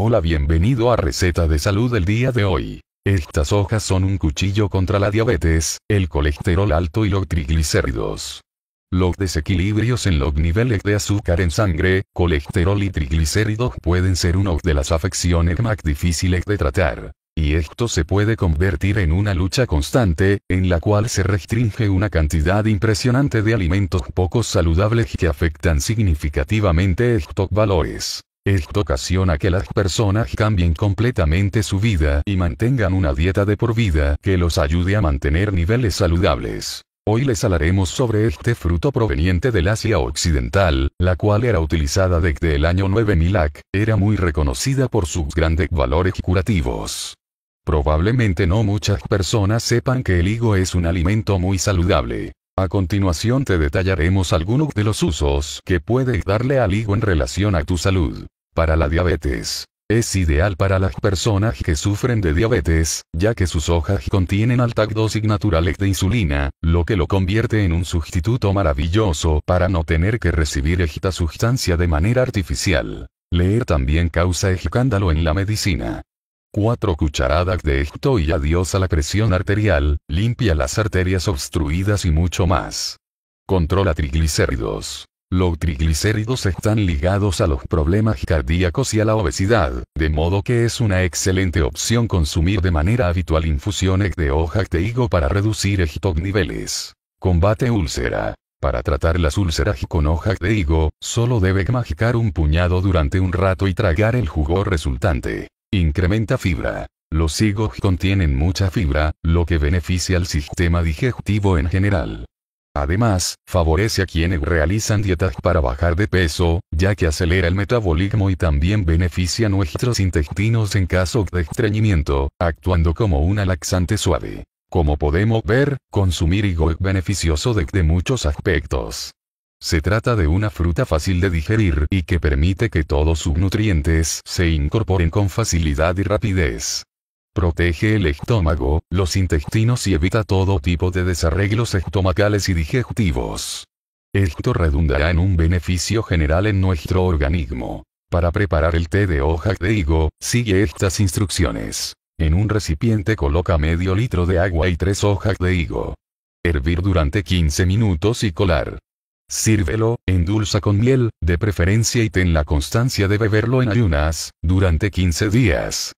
Hola bienvenido a Receta de Salud el día de hoy. Estas hojas son un cuchillo contra la diabetes, el colesterol alto y los triglicéridos. Los desequilibrios en los niveles de azúcar en sangre, colesterol y triglicéridos pueden ser una de las afecciones más difíciles de tratar. Y esto se puede convertir en una lucha constante, en la cual se restringe una cantidad impresionante de alimentos poco saludables que afectan significativamente estos valores. Esto ocasiona que las personas cambien completamente su vida y mantengan una dieta de por vida que los ayude a mantener niveles saludables. Hoy les hablaremos sobre este fruto proveniente del Asia Occidental, la cual era utilizada desde el año 9000 AC, era muy reconocida por sus grandes valores curativos. Probablemente no muchas personas sepan que el higo es un alimento muy saludable. A continuación te detallaremos algunos de los usos que puedes darle al higo en relación a tu salud para la diabetes. Es ideal para las personas que sufren de diabetes, ya que sus hojas contienen alta dosis naturales de insulina, lo que lo convierte en un sustituto maravilloso para no tener que recibir esta sustancia de manera artificial. Leer también causa escándalo en la medicina. 4 cucharadas de esto y adiós a la presión arterial, limpia las arterias obstruidas y mucho más. Controla triglicéridos. Los triglicéridos están ligados a los problemas cardíacos y a la obesidad, de modo que es una excelente opción consumir de manera habitual infusiones de hojas de higo para reducir estos niveles. Combate úlcera. Para tratar las úlceras con hojas de higo, solo debe magicar un puñado durante un rato y tragar el jugo resultante. Incrementa fibra. Los higos contienen mucha fibra, lo que beneficia al sistema digestivo en general. Además, favorece a quienes realizan dietas para bajar de peso, ya que acelera el metabolismo y también beneficia nuestros intestinos en caso de estreñimiento, actuando como una laxante suave. Como podemos ver, consumir higo es beneficioso desde muchos aspectos. Se trata de una fruta fácil de digerir y que permite que todos sus nutrientes se incorporen con facilidad y rapidez protege el estómago, los intestinos y evita todo tipo de desarreglos estomacales y digestivos. Esto redundará en un beneficio general en nuestro organismo. Para preparar el té de hoja de higo, sigue estas instrucciones. En un recipiente coloca medio litro de agua y tres hojas de higo. Hervir durante 15 minutos y colar. Sírvelo, endulza con miel, de preferencia y ten la constancia de beberlo en ayunas, durante 15 días.